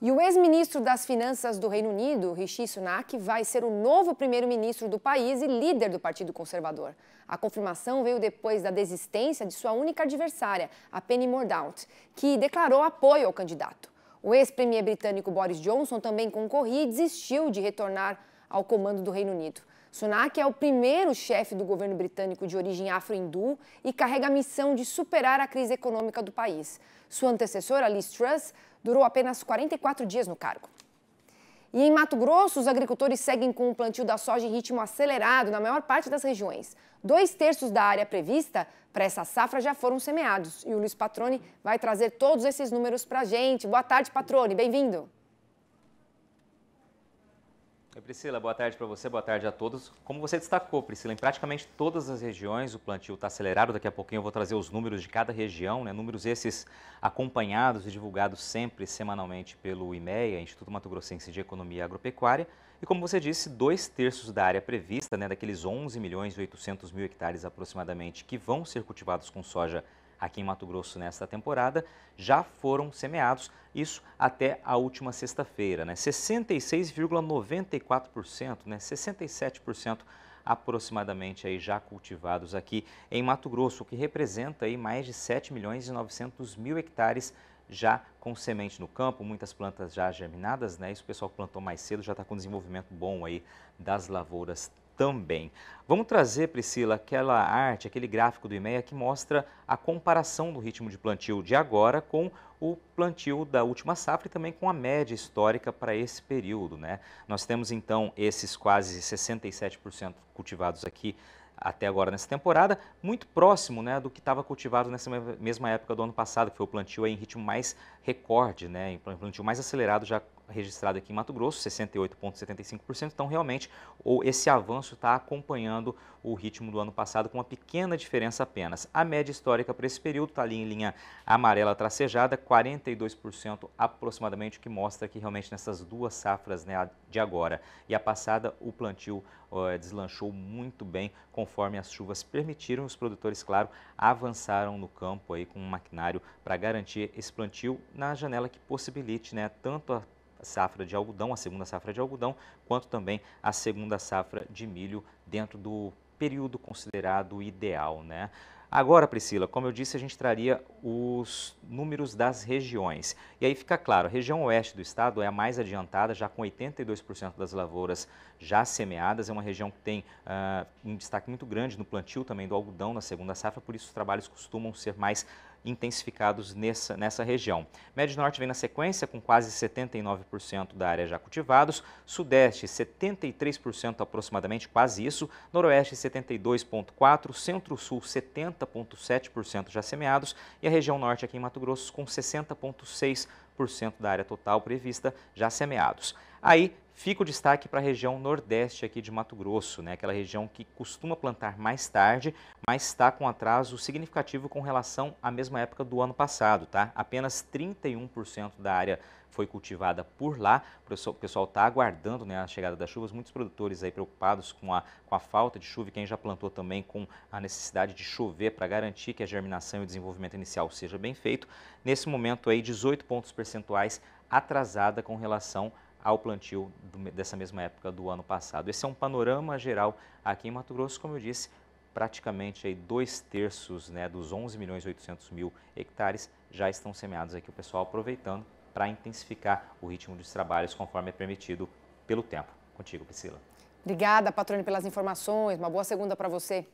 E o ex-ministro das Finanças do Reino Unido, Rishi Sunak, vai ser o novo primeiro-ministro do país e líder do Partido Conservador. A confirmação veio depois da desistência de sua única adversária, a Penny Mordaunt, que declarou apoio ao candidato. O ex-premier britânico Boris Johnson também concorria e desistiu de retornar ao comando do Reino Unido. Sunak é o primeiro chefe do governo britânico de origem afro-hindu e carrega a missão de superar a crise econômica do país. Sua antecessora, Liz Truss, durou apenas 44 dias no cargo. E em Mato Grosso, os agricultores seguem com o plantio da soja em ritmo acelerado na maior parte das regiões. Dois terços da área prevista para essa safra já foram semeados. E o Luiz Patrone vai trazer todos esses números para a gente. Boa tarde, Patrone. Bem-vindo. Priscila, boa tarde para você, boa tarde a todos. Como você destacou, Priscila, em praticamente todas as regiões o plantio está acelerado. Daqui a pouquinho eu vou trazer os números de cada região, né? números esses acompanhados e divulgados sempre, semanalmente, pelo IMEA, Instituto Mato Grossense de Economia Agropecuária. E como você disse, dois terços da área prevista, né, daqueles 11 milhões e 800 mil hectares aproximadamente que vão ser cultivados com soja aqui em Mato Grosso nesta temporada já foram semeados, isso até a última sexta-feira, né? 66,94%, né? 67% aproximadamente aí já cultivados aqui em Mato Grosso, o que representa aí mais de 7 milhões e 900 mil hectares já com semente no campo, muitas plantas já germinadas, né? Isso o pessoal que plantou mais cedo já está com desenvolvimento bom aí das lavouras também. Vamos trazer, Priscila, aquela arte, aquele gráfico do IMEA que mostra a comparação do ritmo de plantio de agora com o plantio da última safra e também com a média histórica para esse período. Né? Nós temos então esses quase 67% cultivados aqui até agora nessa temporada, muito próximo né, do que estava cultivado nessa mesma época do ano passado, que foi o plantio em ritmo mais recorde, né, em plantio mais acelerado já registrado aqui em Mato Grosso, 68,75%. Então, realmente, ou esse avanço está acompanhando o ritmo do ano passado, com uma pequena diferença apenas. A média histórica para esse período está ali em linha amarela tracejada, 42% aproximadamente, o que mostra que realmente nessas duas safras né, de agora e a passada, o plantio ó, deslanchou muito bem, conforme as chuvas permitiram. Os produtores, claro, avançaram no campo aí com um maquinário para garantir esse plantio na janela que possibilite né, tanto a safra de algodão, a segunda safra de algodão, quanto também a segunda safra de milho dentro do período considerado ideal, né? Agora, Priscila, como eu disse, a gente traria os números das regiões. E aí fica claro, a região oeste do estado é a mais adiantada, já com 82% das lavouras já semeadas. É uma região que tem uh, um destaque muito grande no plantio também do algodão na segunda safra, por isso os trabalhos costumam ser mais intensificados nessa, nessa região. Médio Norte vem na sequência com quase 79% da área já cultivados, Sudeste 73% aproximadamente, quase isso, Noroeste 72,4%, Centro-Sul 70,7% já semeados e a região Norte aqui em Mato Grosso com 60,6% da área total prevista já semeados. Aí Fica o destaque para a região nordeste aqui de Mato Grosso, né? aquela região que costuma plantar mais tarde, mas está com atraso significativo com relação à mesma época do ano passado. Tá? Apenas 31% da área foi cultivada por lá. O pessoal está aguardando né, a chegada das chuvas, muitos produtores aí preocupados com a, com a falta de chuva e quem já plantou também com a necessidade de chover para garantir que a germinação e o desenvolvimento inicial seja bem feito. Nesse momento aí, 18 pontos percentuais atrasada com relação ao plantio do, dessa mesma época do ano passado. Esse é um panorama geral aqui em Mato Grosso, como eu disse, praticamente aí dois terços né, dos 11 milhões e 800 mil hectares já estão semeados aqui, o pessoal aproveitando para intensificar o ritmo dos trabalhos conforme é permitido pelo tempo. Contigo, Priscila. Obrigada, Patrone, pelas informações. Uma boa segunda para você.